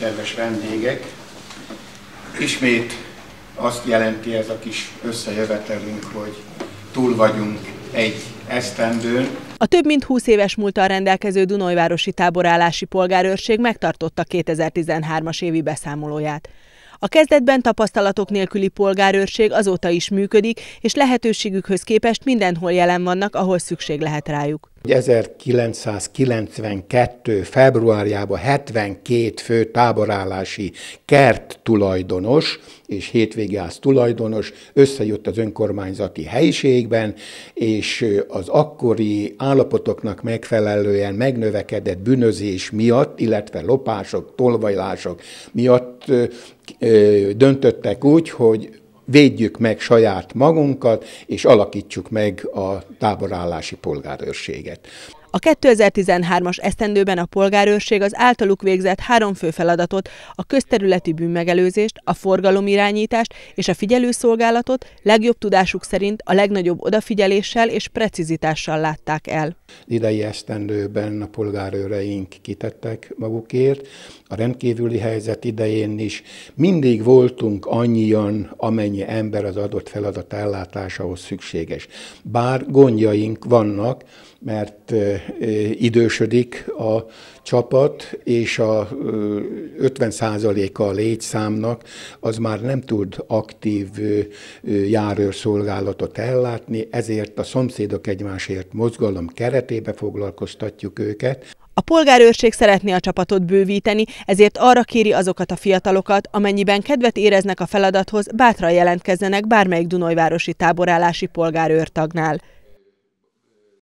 kedves vendégek! Ismét azt jelenti ez a kis összejövetelünk, hogy túl vagyunk egy esztendőn. A több mint 20 éves múltal rendelkező Dunajvárosi táborállási polgárőrség megtartotta 2013-as évi beszámolóját. A kezdetben tapasztalatok nélküli polgárőrség azóta is működik, és lehetőségükhöz képest mindenhol jelen vannak, ahol szükség lehet rájuk. 1992. februárjában 72 fő táborállási kert tulajdonos és hétvégiház tulajdonos összejött az önkormányzati helyiségben, és az akkori állapotoknak megfelelően megnövekedett bűnözés miatt, illetve lopások, tolvajlások miatt döntöttek úgy, hogy védjük meg saját magunkat, és alakítsuk meg a táborállási polgárőrséget. A 2013-as esztendőben a polgárőrség az általuk végzett három fő feladatot, a közterületi bűnmegelőzést, a forgalomirányítást és a figyelőszolgálatot legjobb tudásuk szerint a legnagyobb odafigyeléssel és precizitással látták el. Idei esztendőben a polgárőreink kitettek magukért. A rendkívüli helyzet idején is mindig voltunk annyian, amennyi ember az adott feladat ellátásához szükséges. Bár gondjaink vannak, mert eh, Eh, idősödik a csapat, és a 50%-a eh, a létszámnak az már nem tud aktív eh, járőrszolgálatot ellátni, ezért a Szomszédok Egymásért mozgalom keretébe foglalkoztatjuk őket. A polgárőrség szeretné a csapatot bővíteni, ezért arra kéri azokat a fiatalokat, amennyiben kedvet éreznek a feladathoz, bátran jelentkezzenek bármelyik Dunajvárosi táborállási polgárőrtagnál.